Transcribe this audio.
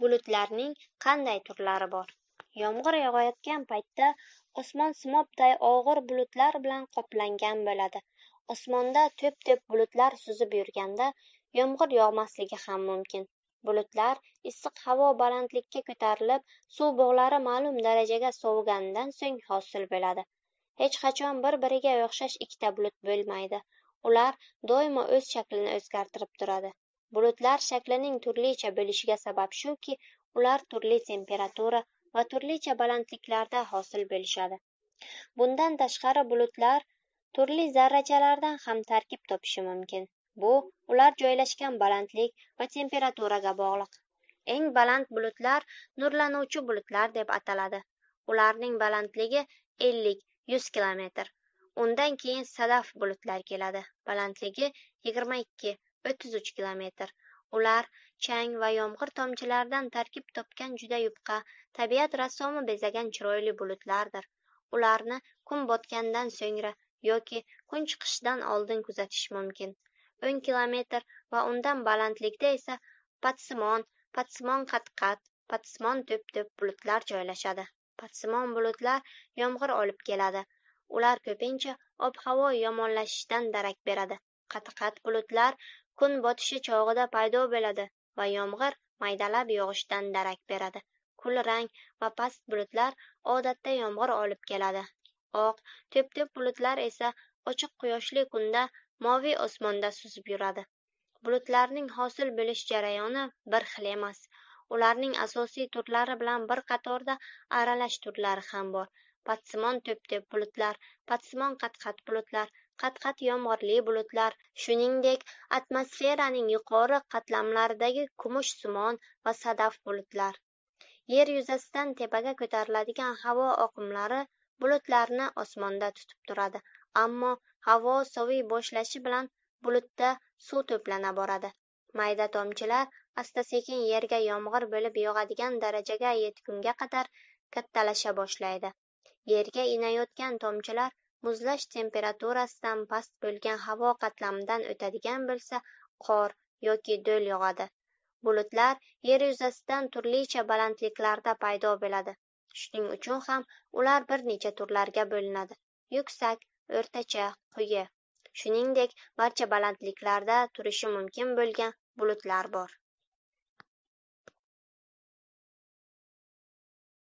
bulutlarning qanday turlari bor yomg'ir yog'ayotgan paytda osmon simobday og'ir bulutlar bilan qoplangan bo'ladi osmonda to'p to'p bulutlar suzib yurganda yomg'ir yog'masligi ham mumkin bulutlar issiq havo balandlikka ko'tarilib suv bug'lari ma'lum darajaga sovigandan so'ng hosil bo'ladi hech qachon bir biriga o'xshash ikkita bulut bo'lmaydi ular doimo o'z shaklini o'zgartirib turadi Bulutlar shaklining turlicha bo'lishiga sabab shuki, ular turli temperatura va turlicha balandliklarda hosil bo'lishadi. Bundan tashqari bulutlar turli zarrachalardan ham tarkib topishi mumkin. Bu ular joylashgan balandlik va temperaturaga bog'liq. Eng baland bulutlar nurlanuvchi bulutlar deb ataladi. Ularning balandligi 50-100 kilometr. Undan keyin sadaf bulutlar keladi. Balandligi 22 33 kilometr. Ular chang va yomg'ir tomchilaridan tarkib topgan juda yupqa, tabiat rassomi bezagan chiroyli bulutlardir. Ularni kun botgandan so'ngra yoki kun chiqishidan oldin kuzatish mumkin. 10 kilometr va undan balandlikda esa patsimon, patsimon qatqat, patsimon tup-tup bulutlar joylashadi. Patsimon bulutlar yomg'ir olib keladi. Ular ko'pincha ob-havo yomonlashishidan darak beradi. Qatqat bulutlar kun botishi chog'ida paydo bo'ladi va yomg'ir maydalab yog'ishidan darak beradi. Kulrang va past bulutlar odatda yomg'ir olib keladi. Oq, tep-tep bulutlar esa ochiq quyoshli kunda moviy osmonda suzib yuradi. Bulutlarning hosil bo'lish jarayoni bir xil emas. Ularning asosiy turlari bilan bir qatorda aralash turlari ham bor. Patsimon tep-tep bulutlar, patsimon qat-qat bulutlar, qat-qat yomg'irli bulutlar, shuningdek, atmosferaning yuqori qatlamlaridagi kumushsimon va sadaf bulutlar yer yuzasidan tepaga ko'tariladigan havo oqimlari bulutlarni osmonda tutib turadi ammo havo soviy boshlashi bilan bulutda suv to'plana boradi mayda tomchilar asta sekin yerga yomg'ir bo'lib yog'adigan darajaga yetgunga qadar kattalasha boshlaydi yerga inayotgan tomchilar muzlash temperaturasidan past bo'lgan havo qatlamidan o'tadigan bo'lsa, qor yoki do'l yog'adi. Bulutlar yer yuzasidan turlicha balandliklarda paydo bo'ladi. Shuning uchun ham ular bir necha turlarga bo'linadi. Yuksak, o'rtacha, quyi. Shuningdek, barcha balandliklarda turishi mumkin bo'lgan bulutlar bor.